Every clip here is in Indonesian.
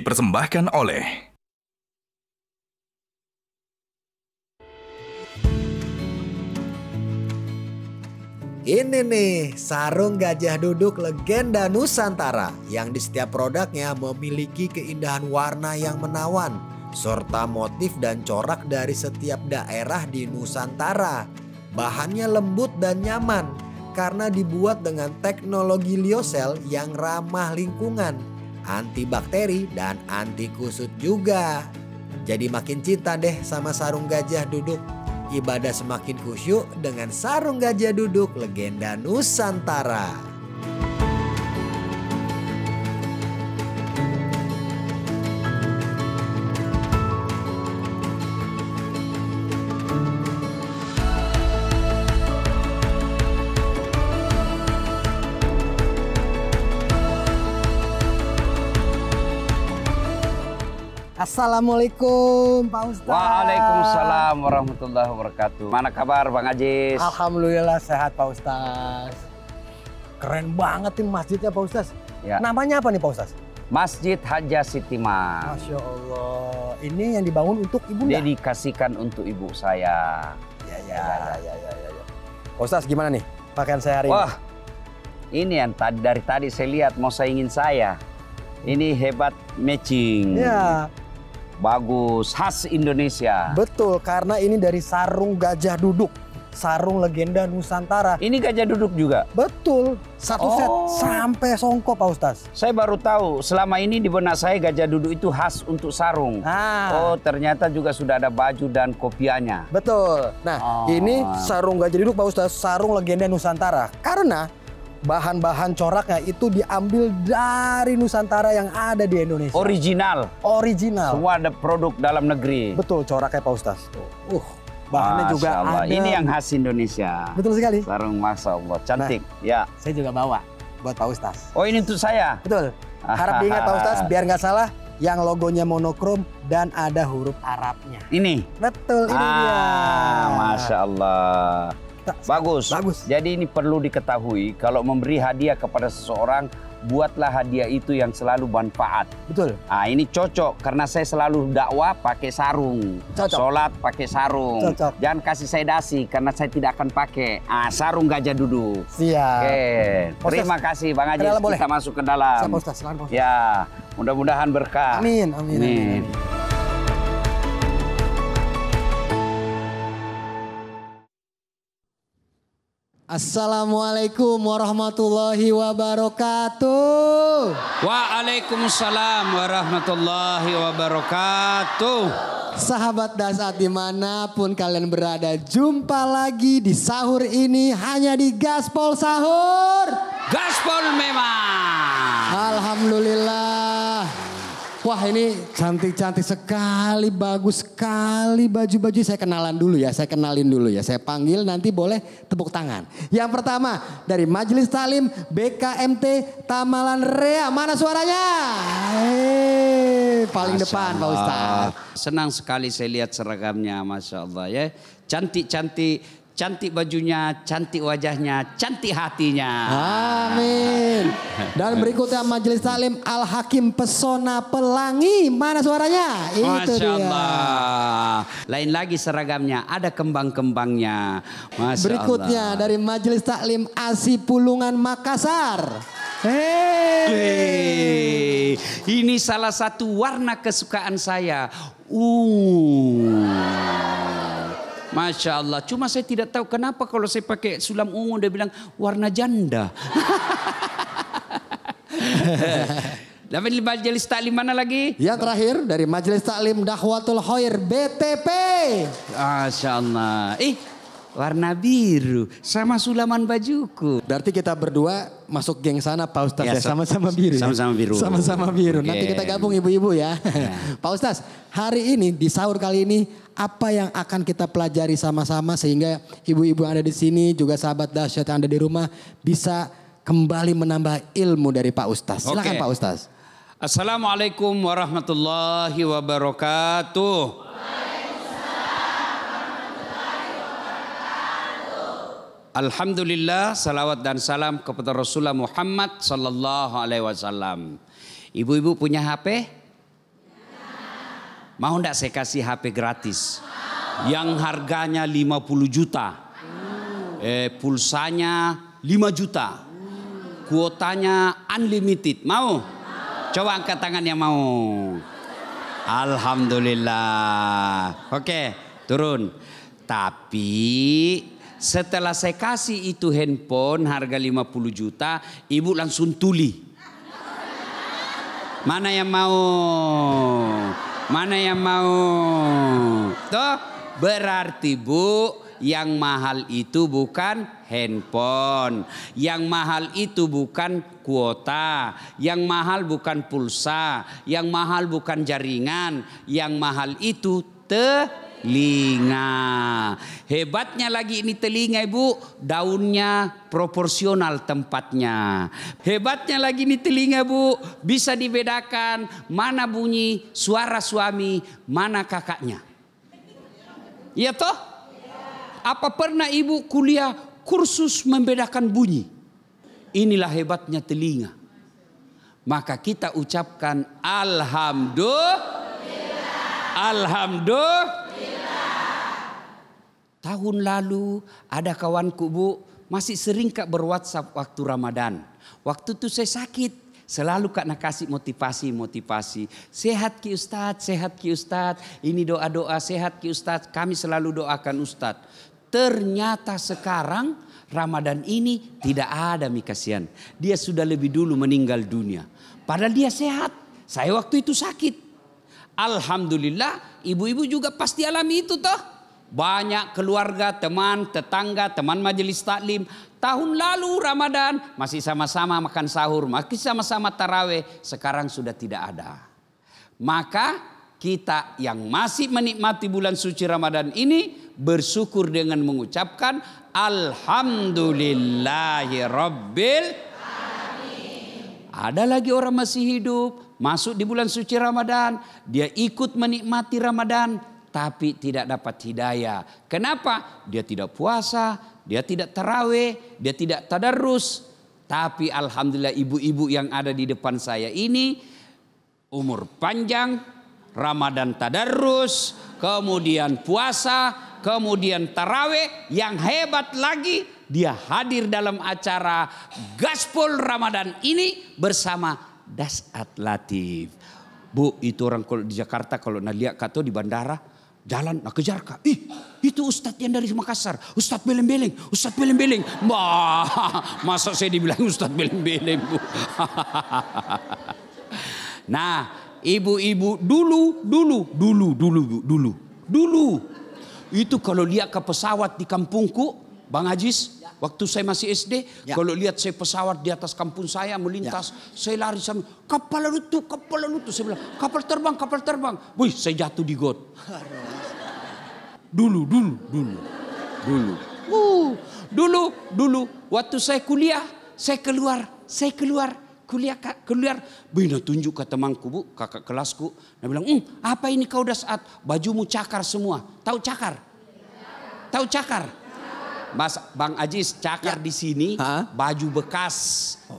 dipersembahkan oleh Ini nih, sarung gajah duduk legenda Nusantara yang di setiap produknya memiliki keindahan warna yang menawan serta motif dan corak dari setiap daerah di Nusantara. Bahannya lembut dan nyaman karena dibuat dengan teknologi liosel yang ramah lingkungan antibakteri, dan anti kusut juga. Jadi makin cinta deh sama sarung gajah duduk. Ibadah semakin khusyuk dengan sarung gajah duduk legenda Nusantara. Assalamualaikum Pak Ustaz. Waalaikumsalam warahmatullahi wabarakatuh. Mana kabar Bang Ajis? Alhamdulillah sehat Pak Ustaz. Keren banget nih masjidnya Pak Ustaz. Ya. Namanya apa nih Pak Ustaz? Masjid Haja Siti Masya Allah. Ini yang dibangun untuk ibu Dedikasikan untuk ibu saya. Ya, ya, ya, ya, ya, ya. ya, ya. Pak Ustaz gimana nih pakaian saya hari ini? Wah, ini yang dari tadi saya lihat mau saya ingin saya. Ini hebat matching. Ya, Bagus, khas Indonesia. Betul, karena ini dari sarung gajah duduk. Sarung legenda Nusantara. Ini gajah duduk juga? Betul. Satu oh. set sampai songkok Pak Ustaz. Saya baru tahu, selama ini di benak saya gajah duduk itu khas untuk sarung. Ah. Oh ternyata juga sudah ada baju dan kopiannya. Betul. Nah oh. ini sarung gajah duduk Pak Ustaz, sarung legenda Nusantara. Karena bahan-bahan coraknya itu diambil dari Nusantara yang ada di Indonesia. Original. Original. Semua ada produk dalam negeri. Betul coraknya Pak Ustaz. Uh, bahannya Masya juga Allah. ada. Ini yang khas Indonesia. Betul sekali. Sarung Masya Allah, nah, cantik. Nah, ya. Saya juga bawa buat Pak Ustaz. Oh ini untuk saya? Betul. Harap diingat Pak Ustaz biar nggak salah yang logonya monokrom dan ada huruf Arabnya. Ini? Betul, ini ah, dia. Masya Allah. Bagus. Bagus. Jadi ini perlu diketahui kalau memberi hadiah kepada seseorang buatlah hadiah itu yang selalu manfaat. Betul. Ah ini cocok karena saya selalu dakwah pakai sarung. Cocok. Sholat pakai sarung. Cocok. Jangan kasih saya dasi karena saya tidak akan pakai. Ah, sarung gajah duduk. Siap. Oke. Okay. Terima kasih Bang Haji. Kita boleh. masuk ke dalam. Siap, Ustaz. Silakan, Ya, mudah-mudahan berkah. Amin. Amin. amin. amin. Assalamualaikum warahmatullahi wabarakatuh. Waalaikumsalam warahmatullahi wabarakatuh. Sahabat dasar dimanapun kalian berada, jumpa lagi di sahur ini hanya di Gaspol Sahur. Gaspol memang. Alhamdulillah. Wah ini cantik-cantik sekali, bagus sekali baju-baju. Saya kenalan dulu ya, saya kenalin dulu ya. Saya panggil nanti boleh tepuk tangan. Yang pertama dari Majelis Talim BKMT Tamalan Rea. Mana suaranya? Hei, eh, paling Masya depan Allah. Pak Ustaz. Senang sekali saya lihat seragamnya Masya Allah ya. Cantik-cantik cantik bajunya, cantik wajahnya, cantik hatinya. Amin. Dan berikutnya Majelis Taklim Al Hakim Pesona Pelangi. Mana suaranya? Itu Masya dia. Allah. Lain lagi seragamnya, ada kembang-kembangnya. berikutnya Allah. dari Majelis Taklim Asi Pulungan Makassar. Hey. hey. Ini salah satu warna kesukaan saya. Uh. Masya Allah. Cuma saya tidak tahu kenapa kalau saya pakai sulam ungu dia bilang warna janda. Lalu majelis taklim mana lagi? Yang terakhir dari majelis taklim Dahwatul Khair BTP. Masya Allah. Ih, eh warna biru sama sulaman bajuku. Berarti kita berdua masuk geng sana Pak Ustaz ya, ya? ya sama-sama biru. Sama-sama biru. Sama-sama biru. Okay. Nanti kita gabung ibu-ibu ya. ya. Pak Ustaz, hari ini di sahur kali ini apa yang akan kita pelajari sama-sama sehingga ibu-ibu yang ada di sini juga sahabat dahsyat yang ada di rumah bisa kembali menambah ilmu dari Pak Ustaz. Silakan okay. Pak Ustaz. Assalamualaikum warahmatullahi wabarakatuh. Alhamdulillah salawat dan salam kepada Rasulullah Muhammad sallallahu alaihi wasallam. Ibu-ibu punya HP? Mau ndak saya kasih HP gratis? Yang harganya 50 juta. Eh pulsanya 5 juta. Kuotanya unlimited. Mau? Coba angkat tangan yang mau. Alhamdulillah. Oke, turun. Tapi setelah saya kasih itu handphone harga 50 juta, ibu langsung tuli. Mana yang mau? Mana yang mau? Toh, berarti Bu, yang mahal itu bukan handphone, yang mahal itu bukan kuota, yang mahal bukan pulsa, yang mahal bukan jaringan, yang mahal itu te telinga. Hebatnya lagi ini telinga ibu, daunnya proporsional tempatnya. Hebatnya lagi ini telinga ibu bisa dibedakan mana bunyi suara suami, mana kakaknya. Iya toh? Apa pernah ibu kuliah kursus membedakan bunyi? Inilah hebatnya telinga. Maka kita ucapkan Alhamdulillah. Alhamdulillah. Tahun lalu ada kawanku bu masih sering kak berwhatsapp waktu Ramadan. Waktu itu saya sakit. Selalu kak nak kasih motivasi-motivasi. Sehat ki ustad sehat ki ustad Ini doa-doa sehat ki ustad Kami selalu doakan ustad. Ternyata sekarang Ramadan ini tidak ada mikasihan Dia sudah lebih dulu meninggal dunia. Padahal dia sehat. Saya waktu itu sakit. Alhamdulillah ibu-ibu juga pasti alami itu toh banyak keluarga, teman, tetangga, teman majelis taklim. Tahun lalu Ramadan masih sama-sama makan sahur, masih sama-sama taraweh, sekarang sudah tidak ada. Maka kita yang masih menikmati bulan suci Ramadan ini bersyukur dengan mengucapkan Rabbil. ada lagi orang masih hidup, masuk di bulan suci Ramadan, dia ikut menikmati Ramadan, tapi tidak dapat hidayah. Kenapa? Dia tidak puasa, dia tidak terawih, dia tidak tadarus. Tapi alhamdulillah ibu-ibu yang ada di depan saya ini umur panjang, Ramadan tadarus, kemudian puasa, kemudian tarawih. Yang hebat lagi dia hadir dalam acara Gaspol Ramadan ini bersama Das Atlatif. Bu, itu orang kalau di Jakarta kalau nak lihat kata di bandara Jalan, nak kejar kak. Ih, itu Ustadz yang dari Makassar. Ustadz beleng-beleng, Ustadz beleng-beleng. wah masa saya dibilang Ustadz beleng-beleng bu. nah, ibu-ibu dulu, dulu, dulu, dulu, dulu, dulu. Itu kalau lihat ke pesawat di kampungku, Bang Ajis, Waktu saya masih SD, ya. kalau lihat saya pesawat di atas kampung saya melintas, ya. saya lari sambil kapal lutu, kapal lutu. Saya bilang kapal terbang, kapal terbang. Wih, saya jatuh di got. Dulu, dulu, dulu, dulu. Uh, dulu, dulu. Waktu saya kuliah, saya keluar, saya keluar kuliah kak, keluar bina tunjuk ke temanku bu kakak kelasku dia bilang hmm apa ini kau udah saat bajumu cakar semua tahu cakar ya. tahu cakar Mas Bang Ajis, cakar ya. di sini ha? baju bekas.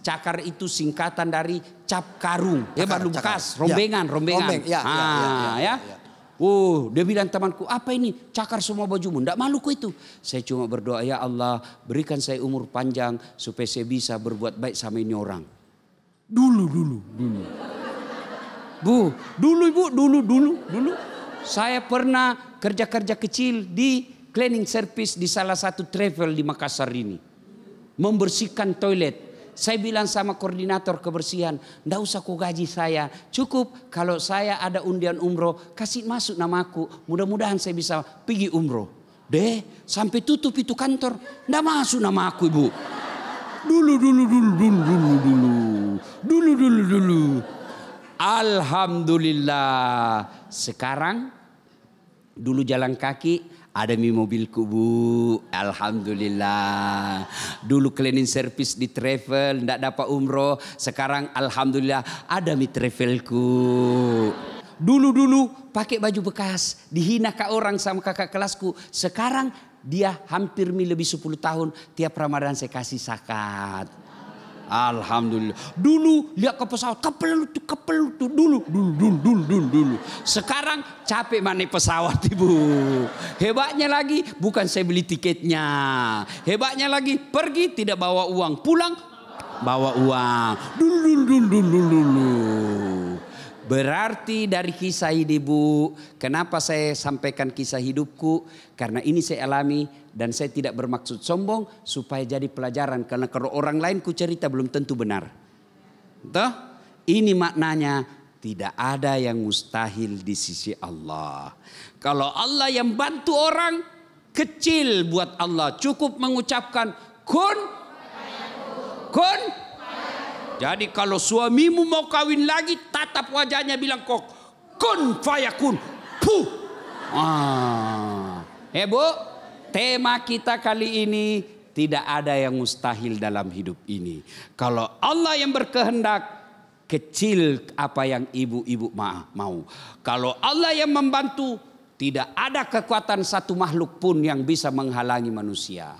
Cakar itu singkatan dari cap karung. Ya, cakar, ya baju bekas, rombengan, ya. rombengan. Rombeng, ya, ya, ah, ya, ya, ya, ya. Oh, dia bilang temanku, apa ini? Cakar semua bajumu. Tidak malu ku itu. Saya cuma berdoa, ya Allah berikan saya umur panjang supaya saya bisa berbuat baik sama ini orang. Dulu, dulu, dulu. Bu, dulu ibu, dulu, dulu, dulu. Saya pernah kerja-kerja kecil di cleaning service di salah satu travel di Makassar ini. Membersihkan toilet. Saya bilang sama koordinator kebersihan, ndak usah kau gaji saya. Cukup kalau saya ada undian umroh, kasih masuk namaku. Mudah-mudahan saya bisa pergi umroh. Deh, sampai tutup itu kantor, ndak masuk nama aku ibu. Dulu, dulu, dulu, dulu, dulu, dulu. Dulu, dulu, dulu. Alhamdulillah. Sekarang dulu jalan kaki ada mi mobilku bu, alhamdulillah. Dulu cleaning service di travel, ndak dapat umroh. Sekarang alhamdulillah ada mi travelku. Dulu-dulu pakai baju bekas, dihina kak orang sama kakak kelasku. Sekarang dia hampir mi lebih 10 tahun, tiap Ramadan saya kasih sakat. Alhamdulillah. Dulu lihat ke pesawat, kepel kepelut dulu, dulu, dulu, dulu, dulu, dulu. Sekarang capek mana pesawat ibu. Hebatnya lagi bukan saya beli tiketnya. Hebatnya lagi pergi tidak bawa uang, pulang bawa uang. Dulu, dulu, dulu, dulu, dulu. Berarti dari kisah ini kenapa saya sampaikan kisah hidupku? Karena ini saya alami dan saya tidak bermaksud sombong supaya jadi pelajaran. Karena kalau orang lain ku cerita belum tentu benar. Tuh, ini maknanya tidak ada yang mustahil di sisi Allah. Kalau Allah yang bantu orang, kecil buat Allah. Cukup mengucapkan kun, kun, jadi kalau suamimu mau kawin lagi, tatap wajahnya bilang kok kun fayakun. Puh. Ah. Eh bu, tema kita kali ini tidak ada yang mustahil dalam hidup ini. Kalau Allah yang berkehendak, kecil apa yang ibu-ibu mau. Kalau Allah yang membantu, tidak ada kekuatan satu makhluk pun yang bisa menghalangi manusia.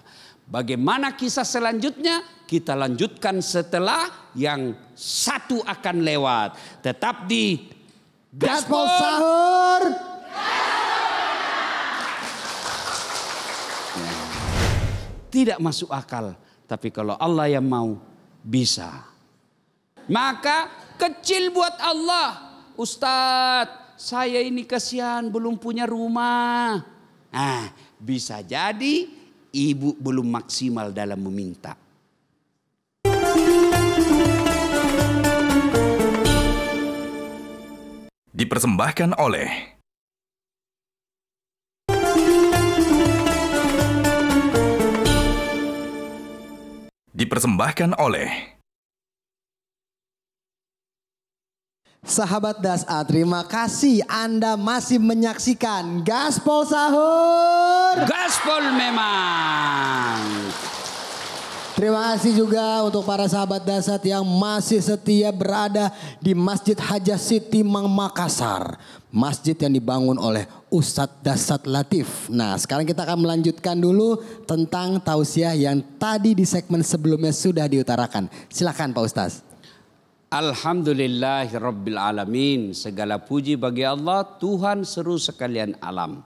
Bagaimana kisah selanjutnya? Kita lanjutkan setelah yang satu akan lewat. Tetap di Gaspol Sahur. Tidak masuk akal. Tapi kalau Allah yang mau, bisa. Maka kecil buat Allah. Ustadz, saya ini kasihan belum punya rumah. Nah, bisa jadi ibu belum maksimal dalam meminta. Dipersembahkan oleh Dipersembahkan oleh Sahabat Dasa, terima kasih Anda masih menyaksikan Gaspol Sahur. Gaspol memang. Terima kasih juga untuk para sahabat dasat yang masih setia berada di Masjid Haja Siti Mang Makassar. Masjid yang dibangun oleh Ustadz Dasat Latif. Nah sekarang kita akan melanjutkan dulu tentang tausiah yang tadi di segmen sebelumnya sudah diutarakan. Silakan Pak Ustadz. Alhamdulillahirabbil alamin. Segala puji bagi Allah, Tuhan seru sekalian alam.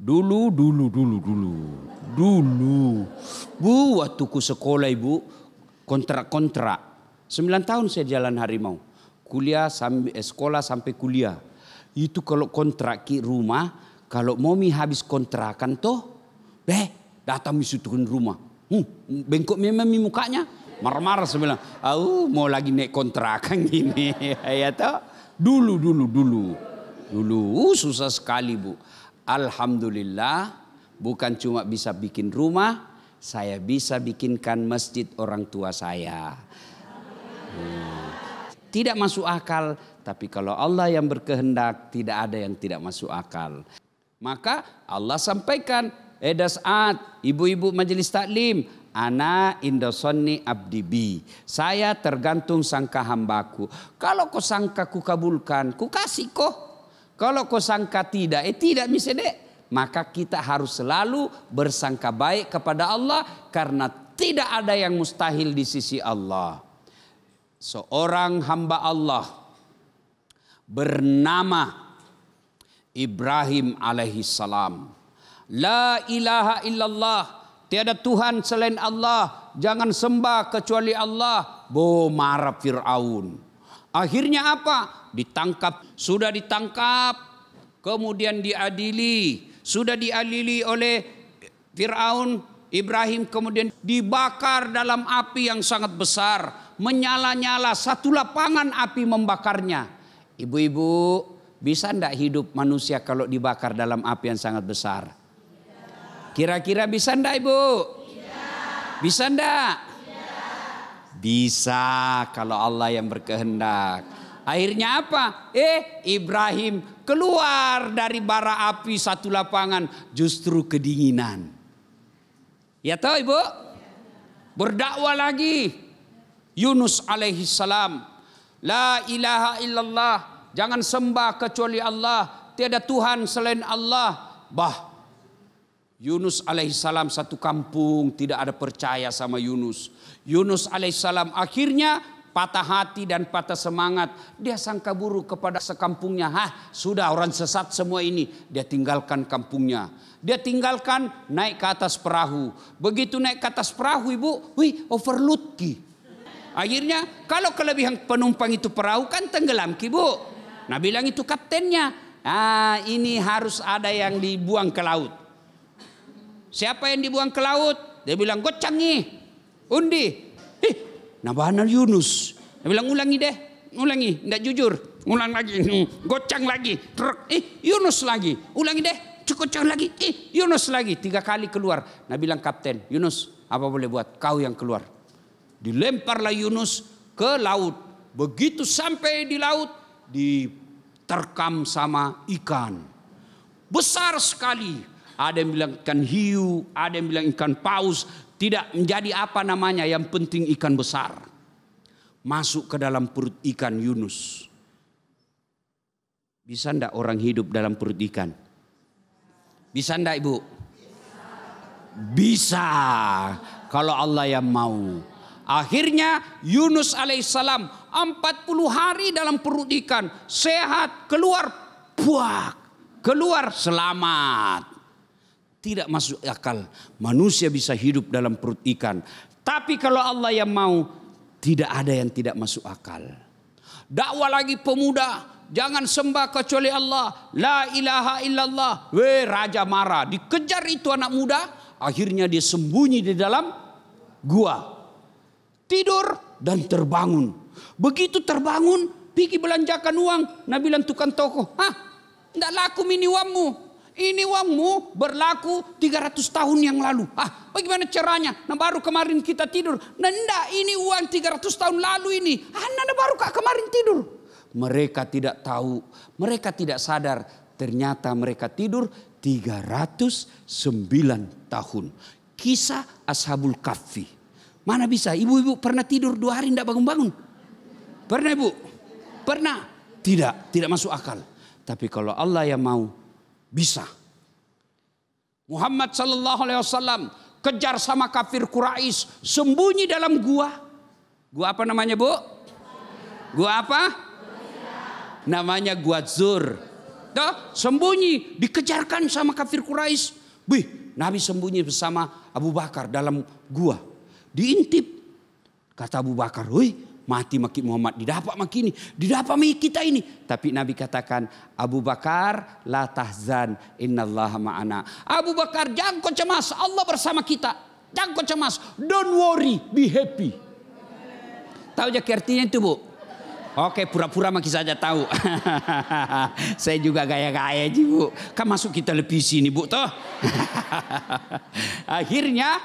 Dulu, dulu, dulu, dulu. Dulu. Bu, tuku sekolah Ibu, kontrak-kontrak. Sembilan tahun saya jalan harimau. Kuliah eh, sekolah sampai kuliah. Itu kalau kontrak ke rumah, kalau momi habis kontrakan toh, beh, datang misutukun rumah. Hmm, bengkok memang mukanya, marmar sebelah. Oh, mau lagi naik kontrakan gini ya toh. Dulu dulu dulu. Dulu uh, susah sekali Bu. Alhamdulillah bukan cuma bisa bikin rumah, saya bisa bikinkan masjid orang tua saya. Hmm. Tidak masuk akal, tapi kalau Allah yang berkehendak tidak ada yang tidak masuk akal. Maka Allah sampaikan eh dasat, ibu-ibu majelis taklim, Ana indosoni abdibi. Saya tergantung sangka hambaku. Kalau kau sangka ku kabulkan, ku kasih kok. Kalau kau sangka tidak, eh tidak misalnya. Maka kita harus selalu bersangka baik kepada Allah. Karena tidak ada yang mustahil di sisi Allah. Seorang hamba Allah bernama Ibrahim alaihissalam. La ilaha illallah Tiada Tuhan selain Allah. Jangan sembah kecuali Allah. Bo marah Fir'aun. Akhirnya apa? Ditangkap. Sudah ditangkap. Kemudian diadili. Sudah diadili oleh Fir'aun. Ibrahim kemudian dibakar dalam api yang sangat besar. Menyala-nyala. Satu lapangan api membakarnya. Ibu-ibu. Bisa ndak hidup manusia kalau dibakar dalam api yang sangat besar? Kira-kira bisa ndak Ibu? Bisa. Bisa ndak? Bisa. Bisa kalau Allah yang berkehendak. Akhirnya apa? Eh Ibrahim keluar dari bara api satu lapangan justru kedinginan. Ya tahu Ibu? Berdakwah lagi. Yunus alaihi salam. La ilaha illallah. Jangan sembah kecuali Allah. Tiada Tuhan selain Allah. Bah Yunus alaihissalam satu kampung tidak ada percaya sama Yunus. Yunus alaihissalam akhirnya patah hati dan patah semangat. Dia sangka buruk kepada sekampungnya. Hah sudah orang sesat semua ini. Dia tinggalkan kampungnya. Dia tinggalkan naik ke atas perahu. Begitu naik ke atas perahu ibu. Wih overload ki. Akhirnya kalau kelebihan penumpang itu perahu kan tenggelam ki bu. Nah bilang itu kaptennya. Ah ini harus ada yang dibuang ke laut. Siapa yang dibuang ke laut? Dia bilang gocangi, undi. Ih, nabahanan Yunus. Dia bilang ulangi deh, ulangi, tidak jujur. Ulang lagi, gocang lagi, truk, eh Yunus lagi, ulangi deh, cukup lagi, eh Yunus lagi. Tiga kali keluar. Nah bilang kapten, Yunus apa boleh buat? Kau yang keluar. Dilemparlah Yunus ke laut. Begitu sampai di laut, diterkam sama ikan. Besar sekali, ada yang bilang ikan hiu, ada yang bilang ikan paus, tidak menjadi apa namanya, yang penting ikan besar. Masuk ke dalam perut ikan Yunus. Bisa ndak orang hidup dalam perut ikan? Bisa ndak ibu? Bisa. Kalau Allah yang mau. Akhirnya Yunus alaihissalam 40 hari dalam perut ikan. Sehat, keluar, puak. Keluar, selamat. Tidak masuk akal. Manusia bisa hidup dalam perut ikan. Tapi kalau Allah yang mau, tidak ada yang tidak masuk akal. Dakwah lagi pemuda, jangan sembah kecuali Allah. La ilaha illallah. Weh raja marah. Dikejar itu anak muda. Akhirnya dia sembunyi di dalam gua. Tidur dan terbangun. Begitu terbangun, pergi belanjakan uang. Nabi bilang tukang toko. Hah, tidak laku uangmu. Ini uangmu berlaku 300 tahun yang lalu. Ah, bagaimana caranya? Nah baru kemarin kita tidur. Nenda nah, ini uang 300 tahun lalu ini. Ah, nanda baru kak kemarin tidur. Mereka tidak tahu. Mereka tidak sadar. Ternyata mereka tidur 309 tahun. Kisah Ashabul kafi. Mana bisa? Ibu-ibu pernah tidur dua hari tidak bangun-bangun? Pernah ibu? Pernah? Tidak, tidak masuk akal. Tapi kalau Allah yang mau, bisa. Muhammad Shallallahu Alaihi Wasallam kejar sama kafir Quraisy, sembunyi dalam gua. Gua apa namanya bu? Gua apa? Namanya gua Zur. Tuh, sembunyi, dikejarkan sama kafir Quraisy. Wih, Nabi sembunyi bersama Abu Bakar dalam gua. Diintip. Kata Abu Bakar, wih Mati maki Muhammad. Didapat maki ini. Didapat maki kita ini. Tapi Nabi katakan. Abu Bakar la tahzan innallaha ma'ana. Abu Bakar jangan kau cemas. Allah bersama kita. Jangan kau cemas. Don't worry. Be happy. Tahu jadi artinya itu bu? Oke, pura-pura maki saja tahu. Saya juga gaya-gaya aja bu. Kan masuk kita lebih sini bu toh. Akhirnya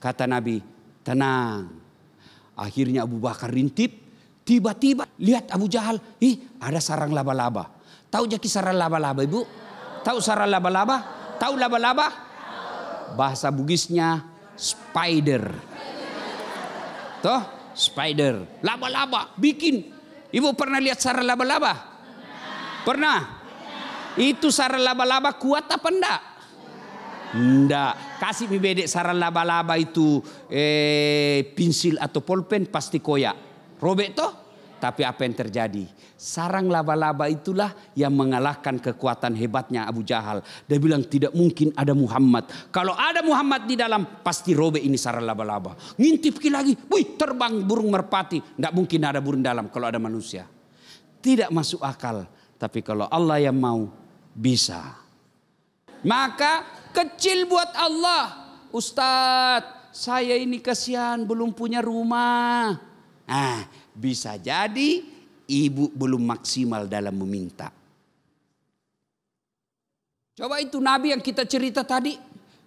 kata Nabi, tenang. Akhirnya Abu Bakar rintip, tiba-tiba lihat Abu Jahal, ih ada sarang laba-laba. Tahu jadi sarang laba-laba ibu? Tahu sarang laba-laba? Tahu laba-laba? Bahasa Bugisnya spider. Toh spider, laba-laba bikin. Ibu pernah lihat sarang laba-laba? Pernah? Itu sarang laba-laba kuat apa enggak? Enggak. Kasih bibedek saran laba-laba itu eh, pensil atau pulpen pasti koyak. Robek toh? Tapi apa yang terjadi? Sarang laba-laba itulah yang mengalahkan kekuatan hebatnya Abu Jahal. Dia bilang tidak mungkin ada Muhammad. Kalau ada Muhammad di dalam pasti robek ini sarang laba-laba. Ngintip lagi, wih terbang burung merpati. Tidak mungkin ada burung dalam kalau ada manusia. Tidak masuk akal. Tapi kalau Allah yang mau bisa. Maka kecil buat Allah. Ustadz, saya ini kasihan belum punya rumah. Nah, bisa jadi ibu belum maksimal dalam meminta. Coba itu Nabi yang kita cerita tadi.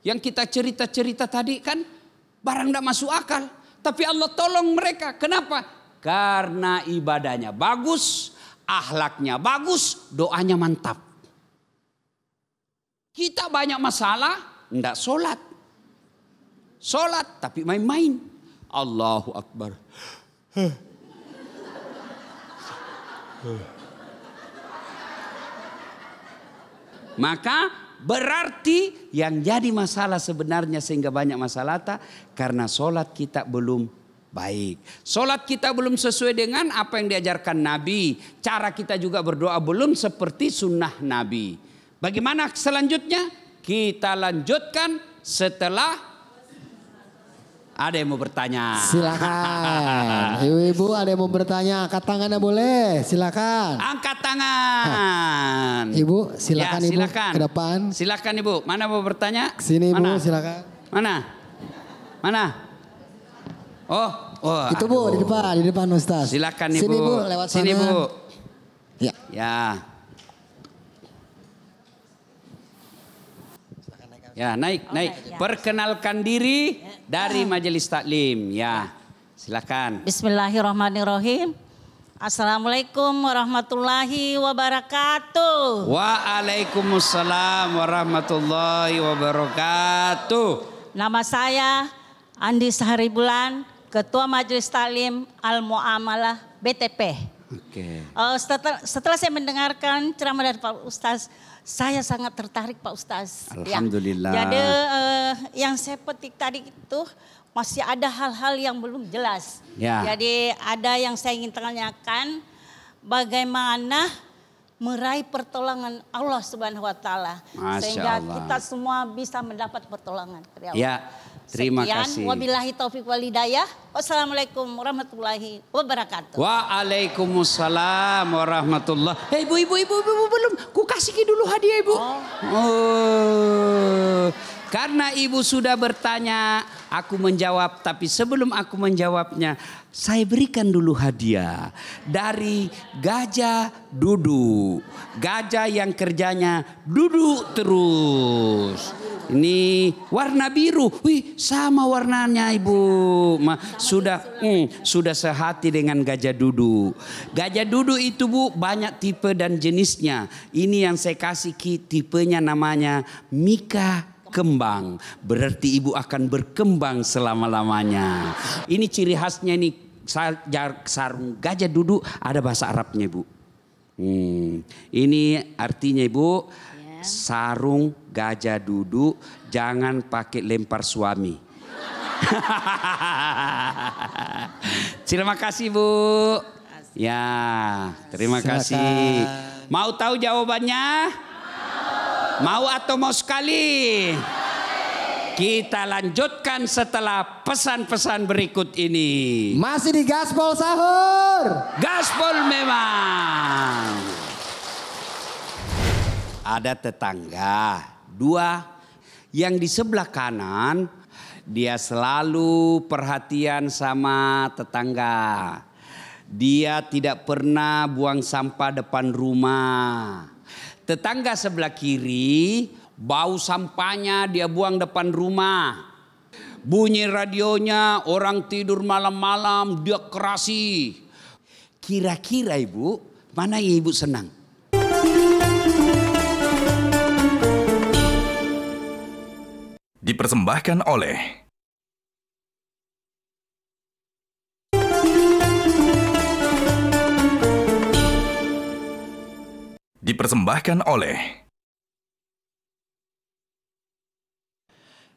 Yang kita cerita-cerita tadi kan barang tidak masuk akal. Tapi Allah tolong mereka. Kenapa? Karena ibadahnya bagus, ahlaknya bagus, doanya mantap. Kita banyak masalah, tidak sholat. Sholat tapi main-main. Allahu Akbar. Maka berarti yang jadi masalah sebenarnya sehingga banyak masalah tak karena sholat kita belum baik. Sholat kita belum sesuai dengan apa yang diajarkan Nabi. Cara kita juga berdoa belum seperti sunnah Nabi. Bagaimana selanjutnya? Kita lanjutkan setelah ada yang mau bertanya. Silakan. Ibu-ibu ada yang mau bertanya. Angkat tangannya boleh. Silakan. Angkat tangan. Hah. Ibu, silakan, ya, silakan ibu ke depan. Silakan ibu. Mana mau bertanya? Sini ibu, Mana? silakan. Mana? Mana? Oh, oh. Itu bu di depan, di depan Ustaz. Silakan ibu. Sini ibu, lewat sana. Sini bu. Ya. Ya. Ya, naik, okay, oh, naik. Ya. Perkenalkan diri dari ya. majelis taklim. Ya, silakan. Bismillahirrahmanirrahim. Assalamualaikum warahmatullahi wabarakatuh. Waalaikumsalam warahmatullahi wabarakatuh. Nama saya Andi Sahari Bulan, Ketua Majelis Taklim Al Muamalah BTP. Oke. Okay. Uh, eh, setelah, setelah saya mendengarkan ceramah dari Pak Ustaz saya sangat tertarik Pak Ustaz. Ya. Alhamdulillah. Ya. Jadi uh, yang saya petik tadi itu masih ada hal-hal yang belum jelas. Ya. Jadi ada yang saya ingin tanyakan bagaimana meraih pertolongan Allah Subhanahu wa taala sehingga Allah. kita semua bisa mendapat pertolongan dari Allah. Ya. Terima Sekian. kasih. Wabillahi taufik walidayah. Wassalamualaikum warahmatullahi wabarakatuh. Waalaikumsalam warahmatullahi. Hei ibu, ibu, ibu, ibu, ibu belum. Ku kasih dulu hadiah ibu. Oh. oh. Karena ibu sudah bertanya, aku menjawab. Tapi sebelum aku menjawabnya, saya berikan dulu hadiah dari gajah duduk. Gajah yang kerjanya duduk terus. Ini warna biru. Wih, sama warnanya Ibu. Ma, sudah mm, sudah sehati dengan gajah duduk. Gajah duduk itu Bu banyak tipe dan jenisnya. Ini yang saya kasih ki, tipenya namanya Mika kembang berarti ibu akan berkembang selama-lamanya. Ini ciri khasnya nih sarung gajah duduk ada bahasa Arabnya Ibu. Hmm. Ini artinya Ibu ya. sarung gajah duduk jangan pakai lempar suami. terima kasih Bu. Ya, terima Silakan. kasih. Mau tahu jawabannya? Mau, mau atau mau sekali? Kita lanjutkan setelah pesan-pesan berikut ini. Masih di Gaspol Sahur. Gaspol memang. Ada tetangga dua yang di sebelah kanan dia selalu perhatian sama tetangga. Dia tidak pernah buang sampah depan rumah. Tetangga sebelah kiri Bau sampahnya dia buang depan rumah. Bunyi radionya orang tidur malam-malam dia kerasi. Kira-kira ibu mana yang ibu senang? Dipersembahkan oleh dipersembahkan oleh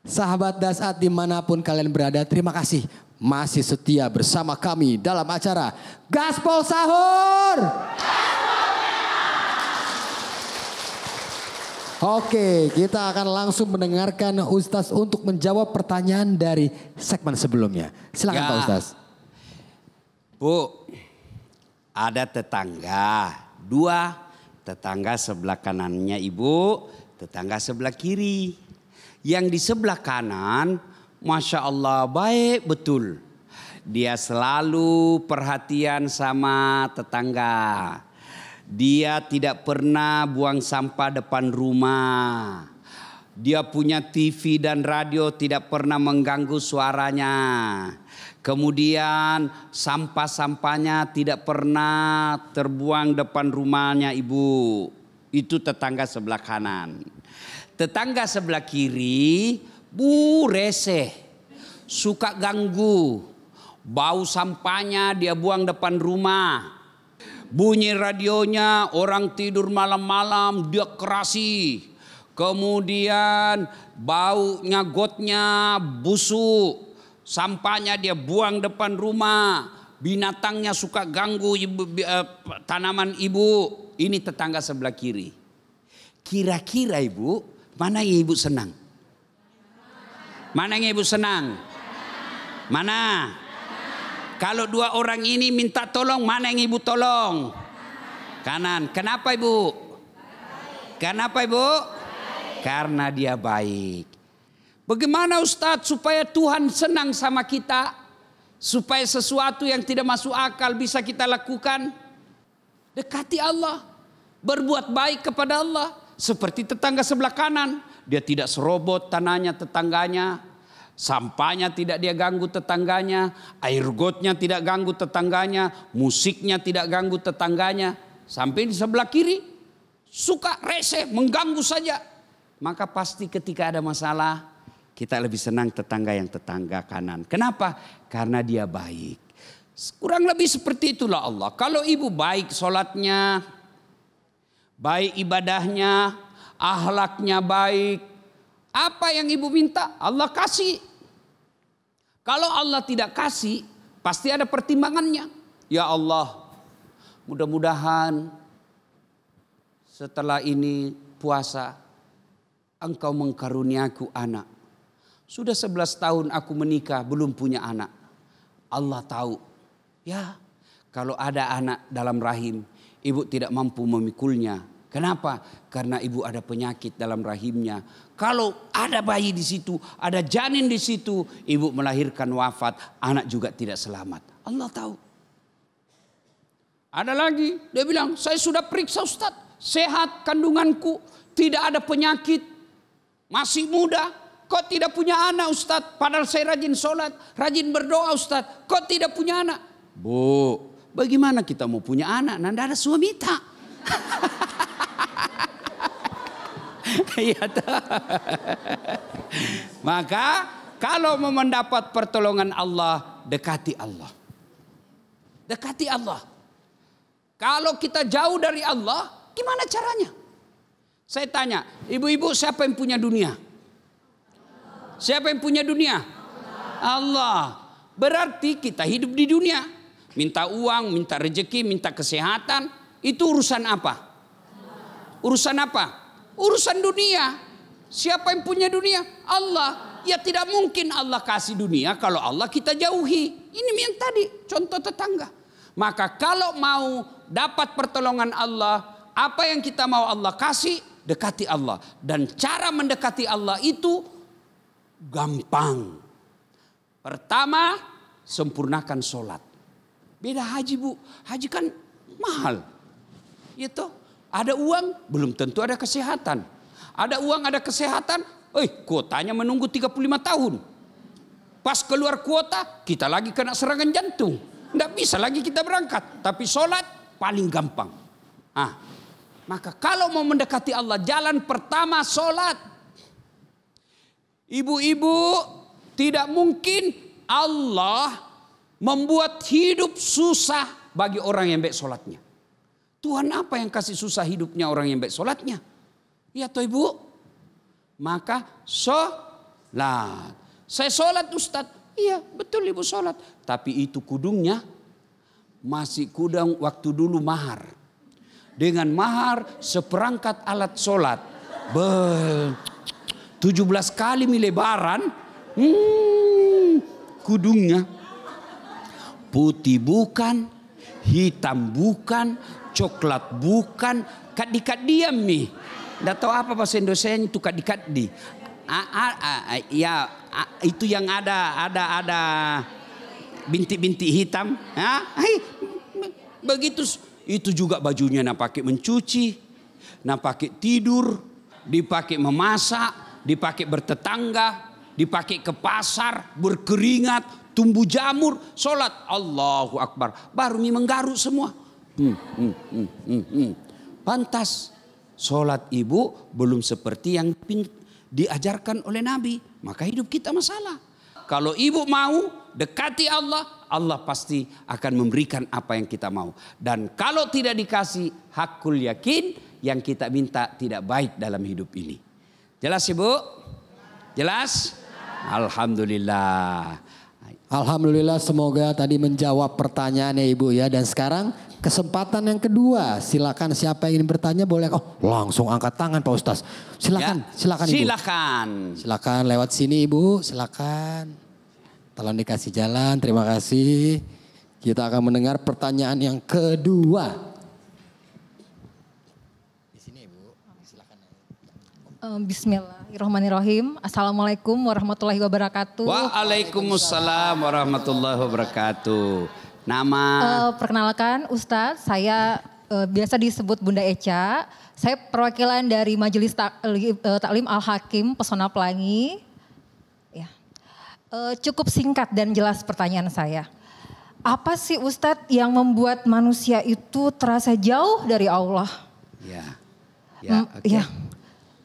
Sahabat dasat dimanapun kalian berada, terima kasih masih setia bersama kami dalam acara Gaspol Sahur. Oke, kita akan langsung mendengarkan Ustaz untuk menjawab pertanyaan dari segmen sebelumnya. Silakan Pak ya. Ustaz. Bu, ada tetangga dua, tetangga sebelah kanannya ibu, tetangga sebelah kiri yang di sebelah kanan, masya Allah baik betul. Dia selalu perhatian sama tetangga. Dia tidak pernah buang sampah depan rumah. Dia punya TV dan radio tidak pernah mengganggu suaranya. Kemudian sampah-sampahnya tidak pernah terbuang depan rumahnya ibu. Itu tetangga sebelah kanan. Tetangga sebelah kiri bu rese, suka ganggu, bau sampahnya dia buang depan rumah. Bunyi radionya orang tidur malam-malam dia kerasi. Kemudian baunya gotnya busuk. Sampahnya dia buang depan rumah. Binatangnya suka ganggu ibu, eh, tanaman ibu. Ini tetangga sebelah kiri. Kira-kira ibu Mana yang ibu senang? Mana yang ibu senang? Mana? Kalau dua orang ini minta tolong, mana yang ibu tolong? Kanan. Kenapa ibu? Kenapa ibu? Karena dia baik. Bagaimana Ustadz supaya Tuhan senang sama kita? Supaya sesuatu yang tidak masuk akal bisa kita lakukan? Dekati Allah. Berbuat baik kepada Allah. Seperti tetangga sebelah kanan, dia tidak serobot tanahnya tetangganya, sampahnya tidak dia ganggu tetangganya, air gotnya tidak ganggu tetangganya, musiknya tidak ganggu tetangganya. Sampai di sebelah kiri, suka rese, mengganggu saja. Maka pasti ketika ada masalah, kita lebih senang tetangga yang tetangga kanan. Kenapa? Karena dia baik. Kurang lebih seperti itulah Allah. Kalau ibu baik sholatnya, baik ibadahnya, ahlaknya baik. Apa yang ibu minta, Allah kasih. Kalau Allah tidak kasih, pasti ada pertimbangannya. Ya Allah, mudah-mudahan setelah ini puasa engkau mengkaruniaku anak. Sudah 11 tahun aku menikah belum punya anak. Allah tahu. Ya, kalau ada anak dalam rahim, Ibu tidak mampu memikulnya. Kenapa? Karena ibu ada penyakit dalam rahimnya. Kalau ada bayi di situ, ada janin di situ, ibu melahirkan wafat, anak juga tidak selamat. Allah tahu. Ada lagi, dia bilang, saya sudah periksa Ustadz, sehat kandunganku, tidak ada penyakit, masih muda, kok tidak punya anak Ustadz? Padahal saya rajin sholat, rajin berdoa Ustadz, kok tidak punya anak? Bu, Bagaimana kita mau punya anak? Nanda ada suami tak? Iya Maka kalau mau mendapat pertolongan Allah, dekati Allah. Dekati Allah. Kalau kita jauh dari Allah, gimana caranya? Saya tanya, ibu-ibu siapa yang punya dunia? Siapa yang punya dunia? Allah. Berarti kita hidup di dunia. Minta uang, minta rejeki, minta kesehatan. Itu urusan apa? Urusan apa? Urusan dunia. Siapa yang punya dunia? Allah. Ya tidak mungkin Allah kasih dunia kalau Allah kita jauhi. Ini yang tadi contoh tetangga. Maka kalau mau dapat pertolongan Allah, apa yang kita mau Allah kasih, dekati Allah. Dan cara mendekati Allah itu gampang. Pertama, sempurnakan sholat. Beda haji bu, haji kan mahal. Itu ada uang belum tentu ada kesehatan. Ada uang ada kesehatan, eh kuotanya menunggu 35 tahun. Pas keluar kuota kita lagi kena serangan jantung. Tidak bisa lagi kita berangkat. Tapi sholat paling gampang. Ah, maka kalau mau mendekati Allah jalan pertama sholat. Ibu-ibu tidak mungkin Allah Membuat hidup susah bagi orang yang baik solatnya. Tuhan apa yang kasih susah hidupnya orang yang baik solatnya? Iya toh ibu? Maka sholat. Saya sholat Ustad. Iya betul ibu sholat. Tapi itu kudungnya masih kudang waktu dulu mahar. Dengan mahar seperangkat alat sholat. Be 17 kali melebaran. Hmm, kudungnya. Putih bukan, hitam bukan, coklat bukan, kadikat diam mi. Tidak tahu apa bahasa Indonesia itu kadikat di. A, a, a, ya a, itu yang ada ada ada bintik-bintik hitam. Ha? Hai, begitu itu juga bajunya nak pakai mencuci, nak pakai tidur, dipakai memasak, dipakai bertetangga, dipakai ke pasar, berkeringat, tumbuh jamur, sholat. Allahu Akbar. Baru mie menggaru semua. Hmm, hmm, hmm, hmm, hmm. Pantas sholat ibu belum seperti yang diajarkan oleh Nabi. Maka hidup kita masalah. Kalau ibu mau dekati Allah, Allah pasti akan memberikan apa yang kita mau. Dan kalau tidak dikasih hakul yakin yang kita minta tidak baik dalam hidup ini. Jelas ibu? Jelas? Alhamdulillah. Alhamdulillah semoga tadi menjawab pertanyaannya Ibu ya. Dan sekarang kesempatan yang kedua. Silakan siapa yang ingin bertanya boleh. Oh langsung angkat tangan Pak Ustaz. Silakan, ya. silakan Ibu. Silakan. Silakan lewat sini Ibu, silakan. Tolong dikasih jalan, terima kasih. Kita akan mendengar pertanyaan yang kedua. Eh, bismillah. Bismillahirrahmanirrahim. Assalamualaikum warahmatullahi wabarakatuh. Waalaikumsalam warahmatullahi wabarakatuh. Nama? Uh, perkenalkan Ustadz, saya uh, biasa disebut Bunda Eca. Saya perwakilan dari Majelis Taklim uh, eh, Taklim Al-Hakim Pesona Pelangi. Ya. Uh, cukup singkat dan jelas pertanyaan saya. Apa sih Ustadz yang membuat manusia itu terasa jauh dari Allah? Ya, ya, mm, okay. ya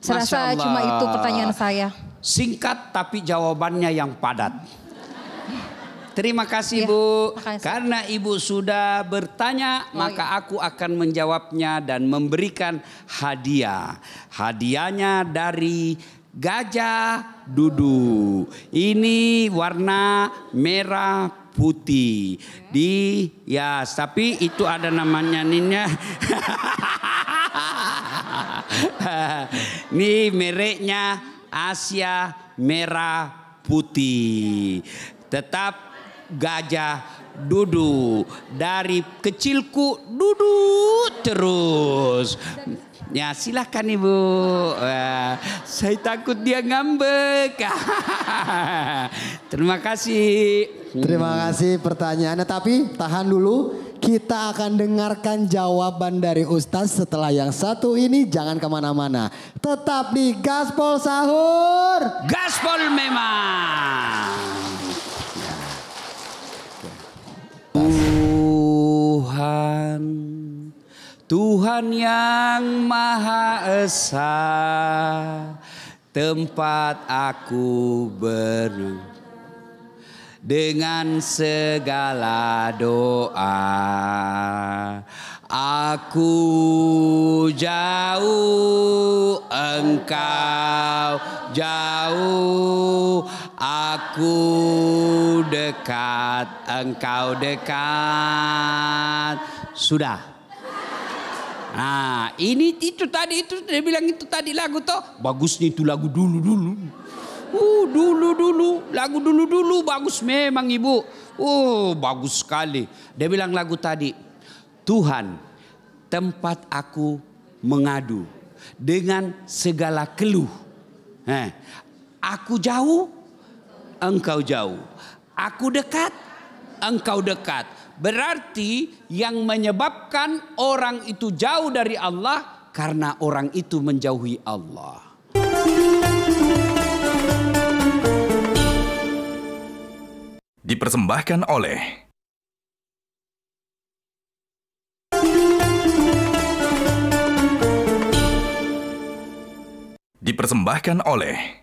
Serasa cuma itu pertanyaan saya. Singkat tapi jawabannya yang padat. Terima kasih ya, Bu. Makasih. Karena Ibu sudah bertanya, oh, iya. maka aku akan menjawabnya dan memberikan hadiah. Hadiahnya dari gajah dudu. Ini warna merah putih. Di ya, tapi itu ada namanya ninnya. Ini mereknya Asia Merah Putih. Tetap gajah duduk dari kecilku duduk terus ya silahkan ibu eh, saya takut dia ngambek terima kasih terima kasih pertanyaannya tapi tahan dulu kita akan dengarkan jawaban dari Ustaz setelah yang satu ini. Jangan kemana-mana. Tetap di Gaspol Sahur. Gaspol memang. Tuhan, Tuhan yang Maha Esa, tempat aku berdua dengan segala doa. Aku jauh, engkau jauh, aku dekat, engkau dekat. Sudah. Nah, ini itu tadi itu dia bilang itu tadi lagu toh. Bagus nih itu lagu dulu dulu. Uh, dulu-dulu, lagu dulu-dulu bagus memang ibu. Uh, bagus sekali. Dia bilang lagu tadi, Tuhan tempat aku mengadu dengan segala keluh. Eh, aku jauh, engkau jauh. Aku dekat, engkau dekat. Berarti yang menyebabkan orang itu jauh dari Allah karena orang itu menjauhi Allah. dipersembahkan oleh dipersembahkan oleh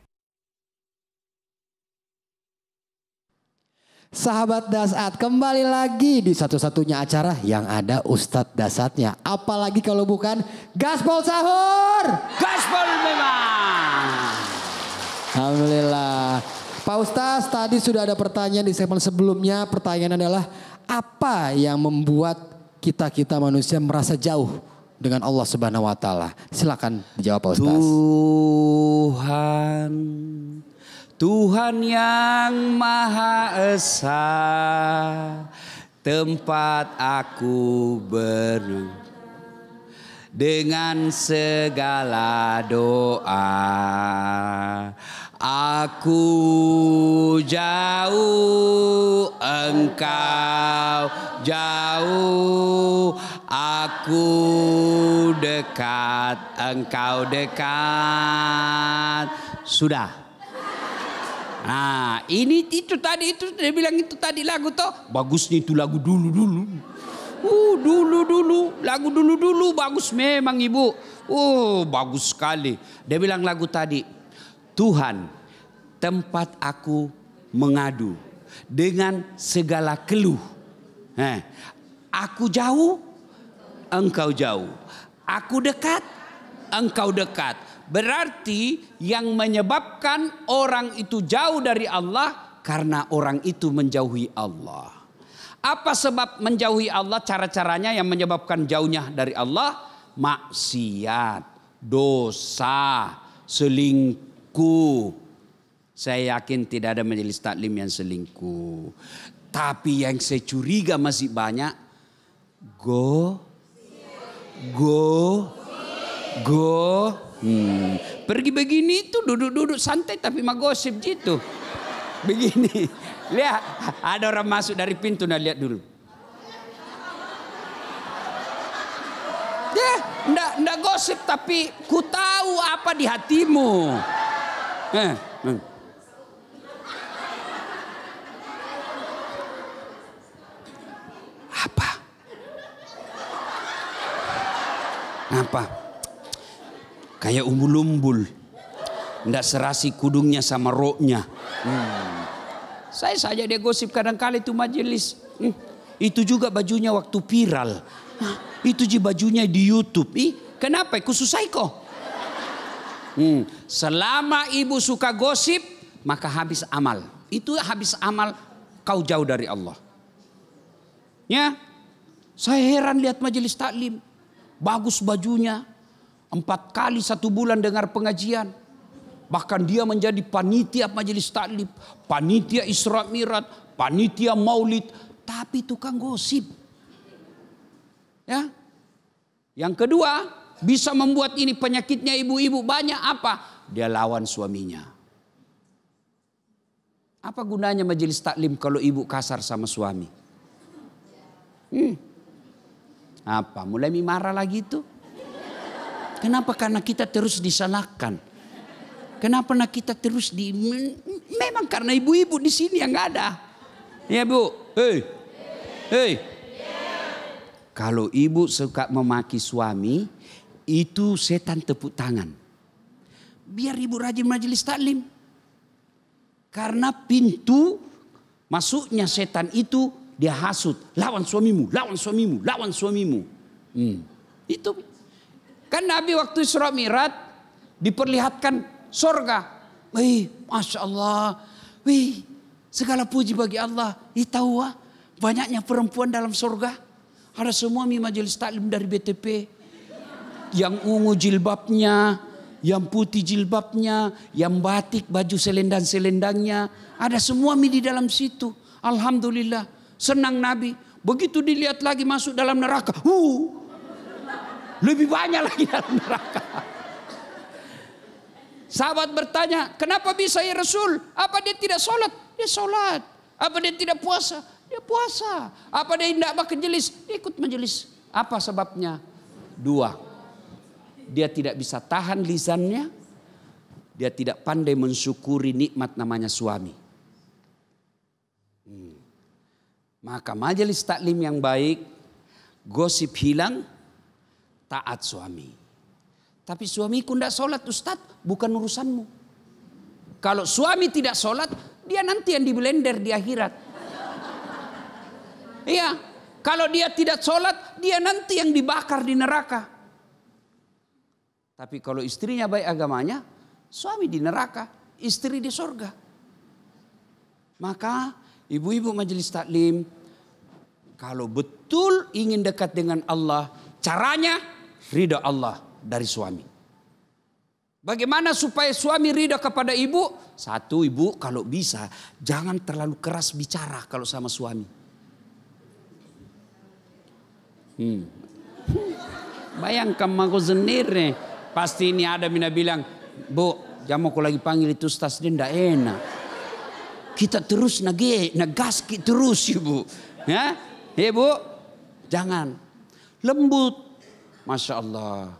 Sahabat Dasat kembali lagi di satu-satunya acara yang ada Ustadz Dasatnya. Apalagi kalau bukan Gaspol Sahur. Gaspol memang. Alhamdulillah. Pak Ustaz, tadi sudah ada pertanyaan di segmen sebelumnya. Pertanyaan adalah apa yang membuat kita-kita manusia merasa jauh dengan Allah Subhanahu wa taala? Silakan dijawab Pak Ustaz. Tuhan Tuhan yang Maha Esa tempat aku beru dengan segala doa Aku jauh, engkau jauh, aku dekat, engkau dekat. Sudah. Nah, ini itu tadi itu dia bilang itu tadi lagu toh. nih itu lagu dulu dulu. Uh, dulu dulu, lagu dulu dulu bagus memang Ibu. Uh, bagus sekali. Dia bilang lagu tadi Tuhan tempat aku mengadu dengan segala keluh. Eh, aku jauh, engkau jauh. Aku dekat, engkau dekat. Berarti yang menyebabkan orang itu jauh dari Allah karena orang itu menjauhi Allah. Apa sebab menjauhi Allah? Cara-caranya yang menyebabkan jauhnya dari Allah maksiat, dosa, selingkuh selingkuh. Saya yakin tidak ada majelis taklim yang selingkuh. Tapi yang saya curiga masih banyak. Go. Go. Go. Hmm. Pergi begini itu duduk-duduk santai tapi magosip gitu. Begini. Lihat. Ada orang masuk dari pintu. Nah lihat dulu. Ya, ndak ndak gosip tapi ku tahu apa di hatimu. Eh, eh. Apa? Apa? Kayak umbul-umbul. Tidak serasi kudungnya sama roknya. Hmm. Saya saja dia gosip kadang kali itu majelis. Hmm. Itu juga bajunya waktu viral. Hah, itu ji bajunya di YouTube. Ih, kenapa? Khusus saya kok. Hmm. Selama ibu suka gosip, maka habis amal. Itu habis amal kau jauh dari Allah. Ya, saya heran lihat majelis taklim. Bagus bajunya. Empat kali satu bulan dengar pengajian. Bahkan dia menjadi panitia majelis taklim. Panitia Isra Mirat. Panitia maulid. Tapi tukang gosip. Ya, yang kedua, bisa membuat ini penyakitnya ibu-ibu banyak apa? Dia lawan suaminya. Apa gunanya majelis taklim kalau ibu kasar sama suami? Hmm. Apa? Mulai marah lagi itu? Kenapa? Karena kita terus disalahkan. Kenapa nak kita terus di memang karena ibu-ibu di sini yang nggak ada. Ya bu, hei, hei. Kalau ibu suka memaki suami, itu setan tepuk tangan. Biar ibu rajin majelis taklim. Karena pintu masuknya setan itu dia hasut. Lawan suamimu, lawan suamimu, lawan suamimu. Hmm. Itu. Kan Nabi waktu Isra Mirat diperlihatkan sorga. Wih, Masya Allah. Wih, segala puji bagi Allah. Itawa, banyaknya perempuan dalam sorga. Ada semua mi majelis taklim dari BTP yang ungu jilbabnya, yang putih jilbabnya, yang batik baju selendang-selendangnya, ada semua mi di dalam situ. Alhamdulillah, senang Nabi. Begitu dilihat lagi masuk dalam neraka, huh, lebih banyak lagi dalam neraka. Sahabat bertanya, kenapa bisa ya Rasul? Apa dia tidak sholat? Dia sholat. Apa dia tidak puasa? Dia puasa. Apa dia tidak makan jelis? Dia ikut majelis. Apa sebabnya? Dua dia tidak bisa tahan lisannya, dia tidak pandai mensyukuri nikmat namanya suami. Hmm. Maka majelis taklim yang baik, gosip hilang, taat suami. Tapi suamiku tidak sholat Ustadz, bukan urusanmu. Kalau suami tidak sholat, dia nanti yang diblender di akhirat. Iya, kalau dia tidak sholat, dia nanti yang dibakar di neraka. Tapi kalau istrinya baik agamanya, suami di neraka, istri di sorga. Maka ibu-ibu majelis taklim, kalau betul ingin dekat dengan Allah, caranya ridha Allah dari suami. Bagaimana supaya suami ridha kepada ibu? Satu ibu kalau bisa jangan terlalu keras bicara kalau sama suami. Hmm. Bayangkan aku sendiri. Pasti ini ada Mina bilang, Bu, jamu aku lagi panggil itu stas dia ndak enak. Kita terus nage, nagaski terus ibu. Ya, ya, ya bu, jangan. Lembut. Masya Allah.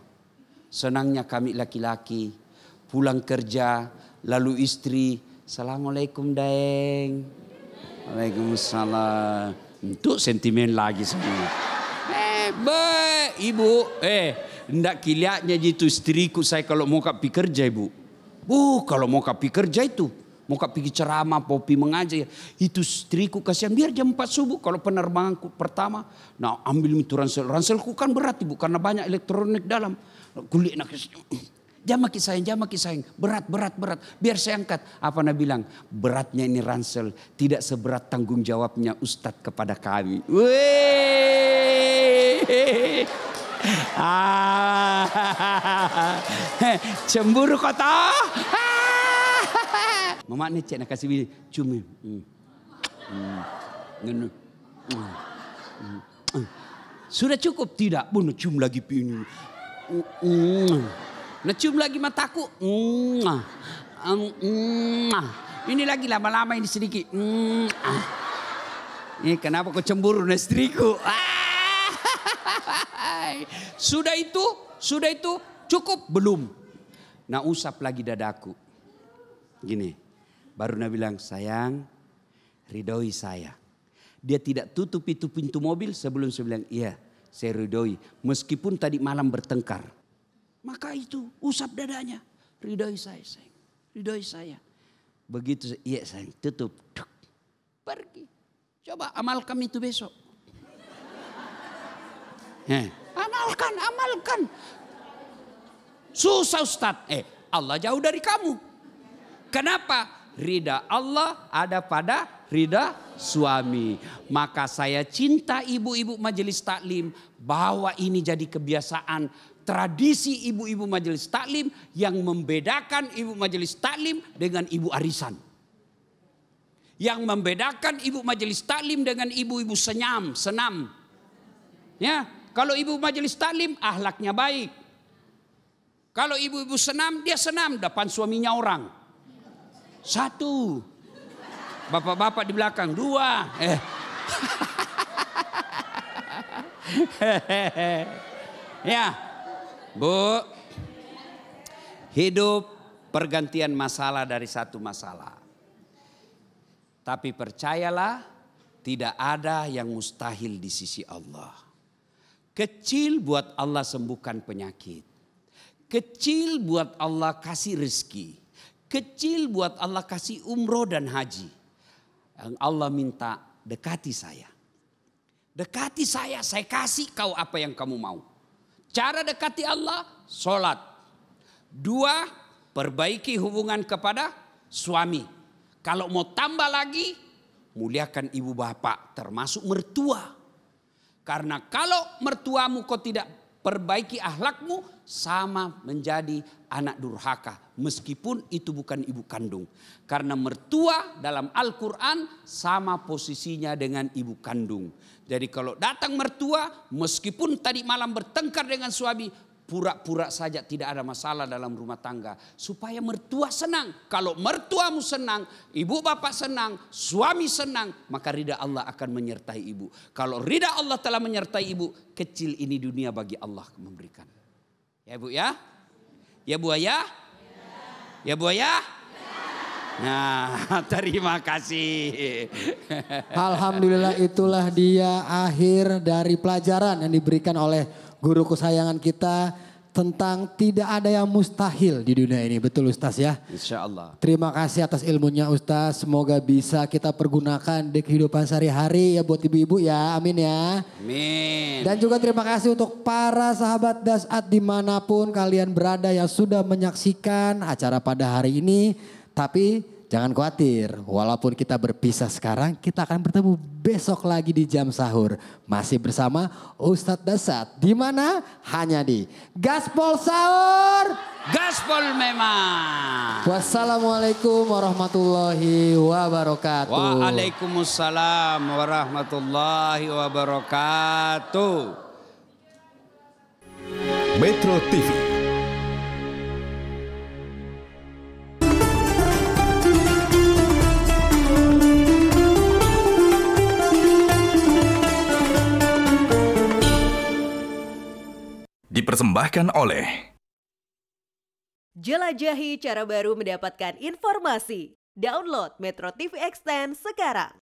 Senangnya kami laki-laki. Pulang kerja, lalu istri. Assalamualaikum daeng. Waalaikumsalam. Untuk sentimen lagi semua. Eh, be, ibu. Eh, Ndak kiliatnya jitu istriku saya kalau mau kapi kerja ibu. Uh kalau mau kapi kerja itu. Mau kapi ceramah, popi mengajar. Itu istriku kasihan. Biar jam 4 subuh kalau penerbangan pertama. Nah ambil itu ransel. Ranselku kan berat ibu karena banyak elektronik dalam. Kulit nak Jamaki sayang, jamaki sayang. Berat, berat, berat. Biar saya angkat. Apa Nabi bilang? Beratnya ini ransel. Tidak seberat tanggung jawabnya Ustadz kepada kami. Wee! Ah. Cemburu kau tak? mama ni cik nak kasih bini. Cuma. Hmm. Hmm. Hmm. Sudah cukup tidak? Bu, nak cium lagi pini. Hmm. Nak cium lagi mataku? Ini lagi lama-lama ini sedikit. Ini kenapa kau cemburu nak Ah. Sudah itu, sudah itu cukup belum. Nah usap lagi dadaku. Gini, baru Nabi bilang sayang ridhoi saya. Dia tidak tutup itu pintu mobil sebelum saya bilang iya saya ridhoi. Meskipun tadi malam bertengkar. Maka itu usap dadanya. Ridhoi saya sayang, ridhoi saya. Begitu iya sayang tutup. Duk, pergi. Coba amalkan itu besok. Eh. Amalkan, amalkan. Susah Ustaz. Eh, Allah jauh dari kamu. Kenapa? Rida Allah ada pada rida suami. Maka saya cinta ibu-ibu majelis taklim. Bahwa ini jadi kebiasaan tradisi ibu-ibu majelis taklim yang membedakan ibu majelis taklim dengan ibu arisan. Yang membedakan ibu majelis taklim dengan ibu-ibu senyam, senam. Ya, kalau ibu majelis taklim, ahlaknya baik. Kalau ibu-ibu senam, dia senam depan suaminya orang. Satu. Bapak-bapak di belakang, dua. Eh. ya. Bu. Hidup pergantian masalah dari satu masalah. Tapi percayalah, tidak ada yang mustahil di sisi Allah. Kecil buat Allah sembuhkan penyakit. Kecil buat Allah kasih rezeki. Kecil buat Allah kasih umroh dan haji. Yang Allah minta dekati saya. Dekati saya, saya kasih kau apa yang kamu mau. Cara dekati Allah, sholat. Dua, perbaiki hubungan kepada suami. Kalau mau tambah lagi, muliakan ibu bapak termasuk mertua. Karena kalau mertuamu kau tidak perbaiki ahlakmu sama menjadi anak durhaka meskipun itu bukan ibu kandung karena mertua dalam Al-Qur'an sama posisinya dengan ibu kandung. Jadi kalau datang mertua meskipun tadi malam bertengkar dengan suami pura-pura saja tidak ada masalah dalam rumah tangga. Supaya mertua senang. Kalau mertuamu senang, ibu bapak senang, suami senang. Maka ridha Allah akan menyertai ibu. Kalau ridha Allah telah menyertai ibu, kecil ini dunia bagi Allah memberikan. Ya bu ya? Ya bu ya? Ya bu ya? Nah, terima kasih. Alhamdulillah itulah dia akhir dari pelajaran yang diberikan oleh guru kesayangan kita tentang tidak ada yang mustahil di dunia ini. Betul Ustaz ya? Insya Allah. Terima kasih atas ilmunya Ustaz. Semoga bisa kita pergunakan di kehidupan sehari-hari ya buat ibu-ibu ya. Amin ya. Amin. Dan juga terima kasih untuk para sahabat dasat dimanapun kalian berada yang sudah menyaksikan acara pada hari ini. Tapi Jangan khawatir, walaupun kita berpisah sekarang, kita akan bertemu besok lagi di jam sahur. Masih bersama Ustadz Dasat. Di mana? Hanya di Gaspol Sahur. Gaspol memang. Wassalamualaikum warahmatullahi wabarakatuh. Waalaikumsalam warahmatullahi wabarakatuh. Metro TV dipersembahkan oleh Jelajahi cara baru mendapatkan informasi. Download Metro TV Extend sekarang.